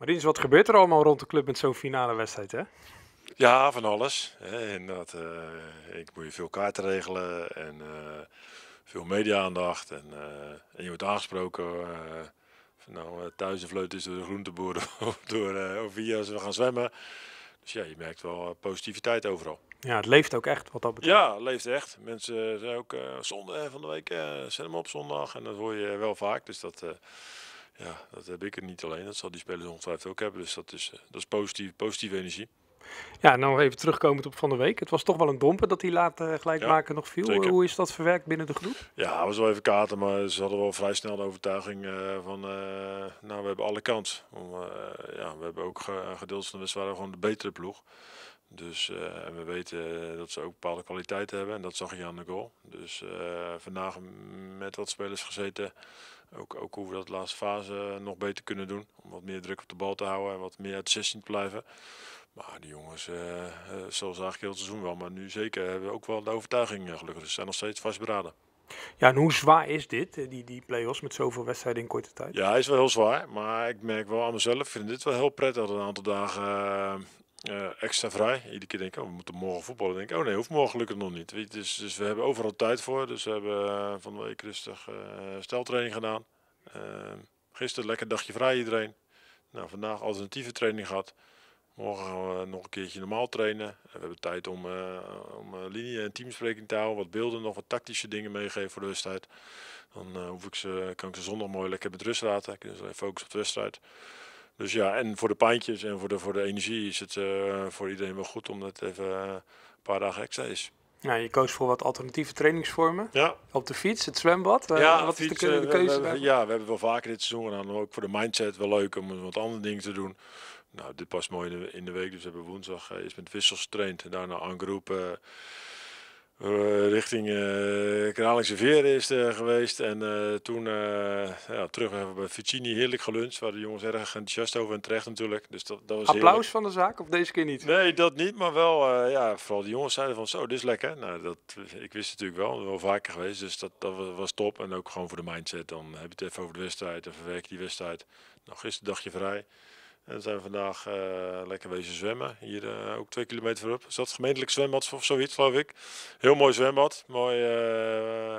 Maar Dins, wat gebeurt er allemaal rond de club met zo'n finale wedstrijd, hè? Ja, van alles. Hè. dat eh, ik moet je veel kaarten regelen en eh, veel media-aandacht. En, eh, en, je wordt aangesproken van nou, thuis de vleut is door de groenteboeren of door uh, of hier als we gaan zwemmen. Dus ja, je merkt wel positiviteit overal. Ja, het leeft ook echt wat dat betreft. Ja, het leeft echt. Mensen zijn ook zonde van de week, zet hem op zondag. En dat hoor je wel vaak, dus dat... Ja, dat heb ik er niet alleen. Dat zal die spelers ongetwijfeld ook hebben. Dus dat is, eh, dat is positief, positieve energie. Ja, nou even terugkomend op van de week. Het was toch wel een domper dat hij laat uh, gelijk maken nog viel. Hoe is dat verwerkt binnen de groep? Ja, was wel even katen, maar ze hadden wel vrij snel de overtuiging eh, van, nou we hebben alle kans. Om, ja, we hebben ook gedeeltes van de wedstrijd gewoon de betere ploeg. Dus, eh, en we weten dat ze ook bepaalde kwaliteiten hebben. En dat zag je aan de goal. Dus eh, vandaag met wat spelers gezeten. Ook, ook hoe we dat de laatste fase nog beter kunnen doen. Om wat meer druk op de bal te houden en wat meer uit 16 te blijven. Maar die jongens, uh, zoals eigenlijk heel het seizoen wel. Maar nu zeker hebben we ook wel de overtuiging gelukkig. Dus ze dus zijn nog steeds vastberaden. Ja, en hoe zwaar is dit, die, die play-offs met zoveel wedstrijden in korte tijd? Ja, hij is wel heel zwaar. Maar ik merk wel aan mezelf, ik vind dit wel heel prettig. Dat een aantal dagen eh, extra vrij. Iedere keer denken, oh, we moeten morgen voetballen. Denk, oh nee, hoeft morgen gelukkig nog niet. Weet dus, dus we hebben overal tijd voor. Dus we hebben eh, van de week rustig uh, steltraining gedaan. Ehm, gisteren lekker dagje vrij iedereen. Nou, vandaag alternatieve training gehad. Morgen gaan we nog een keertje normaal trainen. We hebben tijd om, om linie- en teamspreking te houden. Wat beelden, nog wat tactische dingen meegeven voor de wedstrijd. Dan hoef ik ze, kan ik ze zondag mooi lekker met rust laten. Kunnen ze focussen op de wedstrijd. Dus ja, en voor de pijntjes en voor de, voor de energie is het eh, voor iedereen wel goed omdat het even eh, een paar dagen extra is. Nou, je koos voor wat alternatieve trainingsvormen. Ja. Op de fiets, het zwembad. Eh, ja, wat de We, ja, we hebben wel vaker dit seizoen gedaan. Ook voor de mindset wel leuk om wat andere dingen te doen. Nou, dit past mooi in de, in de week. Dus we hebben woensdag eerst met wissels getraind. En daarna aan groepen eh, richting eh, Kralingse Veren is het eh, geweest. En toen ja, terug hebben we bij Ficini heerlijk geluncht. Waar de jongens erg enthousiast over en terecht natuurlijk. Dus dat, dat was Applaus van de zaak of deze keer niet? Nee, dat niet. Maar wel, ja, vooral de jongens zeiden van zo, dit is lekker. Nou, dat, ik wist het natuurlijk wel. Wel vaker geweest. Dus dat, dat was top. En ook gewoon voor de mindset. Dan heb je het even over de wedstrijd. dan verwerk je die wedstrijd. Nog gisteren dagje vrij. En zijn vandaag eh, lekker wezen zwemmen. Hier eh, ook twee kilometer voorop. Is dat gemeentelijk zwembad of zoiets, geloof ik? Heel mooi zwembad. Mooi. Uh,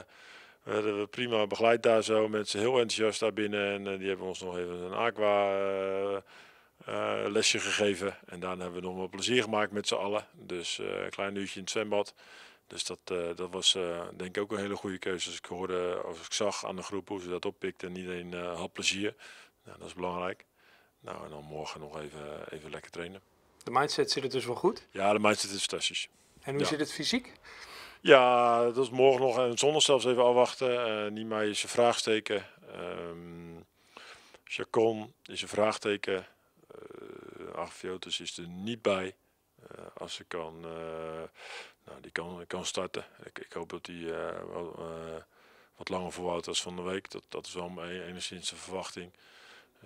we hebben prima begeleid daar zo. Mensen heel enthousiast daar binnen. En die hebben ons nog even een aqua lesje gegeven. En daarna hebben we nog wel plezier gemaakt met z'n allen. Dus een klein uurtje in het zwembad. Dus dat, dat was denk ik ook een hele goede keuze. Als ik hoorde, als ik zag aan de groep hoe ze dat oppikten en iedereen had plezier. Nou, dat is belangrijk. Nou, en dan morgen nog even, even lekker trainen. De mindset zit het dus wel goed? Ja, de mindset is fantastisch. En hoe zit het fysiek? Ja, dat is morgen nog en zondag zelfs dus even afwachten. Uh, eh, Nima is een vraagteken. Um, is een vraagteken. Uh, eh, Agviotis is er niet bij. Eh, als ze kan, nou, die kan, kan starten. Ik, hoop dat hij wat langer volhoudt als van de week. Dat, dat is wel enigszins de verwachting.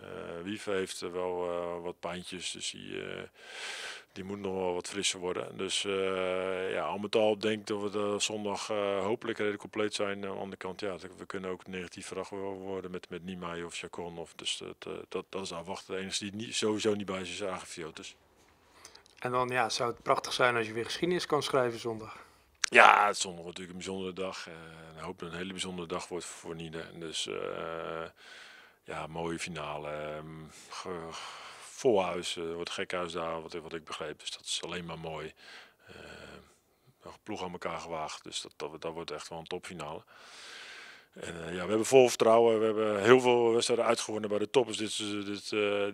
Uh, heeft wel eh, wat pijntjes, dus die, eh, die moet nog wel wat frisser worden. Dus ja, al met al denk ik dat we zondag hopelijk redelijk compleet zijn. Aan de andere kant, ja, we kunnen ook negatief verdacht worden met, met Niemai of Chacon. Of, dus dat, dat, dat is afwachten. De enige die sowieso niet bij zijn is En dan ja, zou het prachtig zijn als je weer geschiedenis kan schrijven zondag. Ja, het is zondag natuurlijk een bijzondere dag. ik hoop dat het een hele bijzondere dag wordt voor Nida. Dus ja, mooie finale. Um, ge, eh, het wordt gekhuis daar, wat, wat, ik begreep. Dus dat is alleen maar mooi. Uh, ploeg aan elkaar gewaagd, dus dat, dat, wordt echt wel een topfinale. En eh, ja, we hebben vol vertrouwen. We hebben heel veel wedstrijden uitgewonnen bij de toppers dit, eh, dit,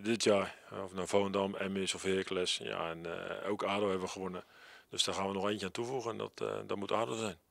dit jaar. Of naar nou Voondam, Emmis of Hercules. Ja, en ook ADO hebben we gewonnen. Dus daar gaan we nog eentje aan toevoegen. En dat, dat moet ADO zijn.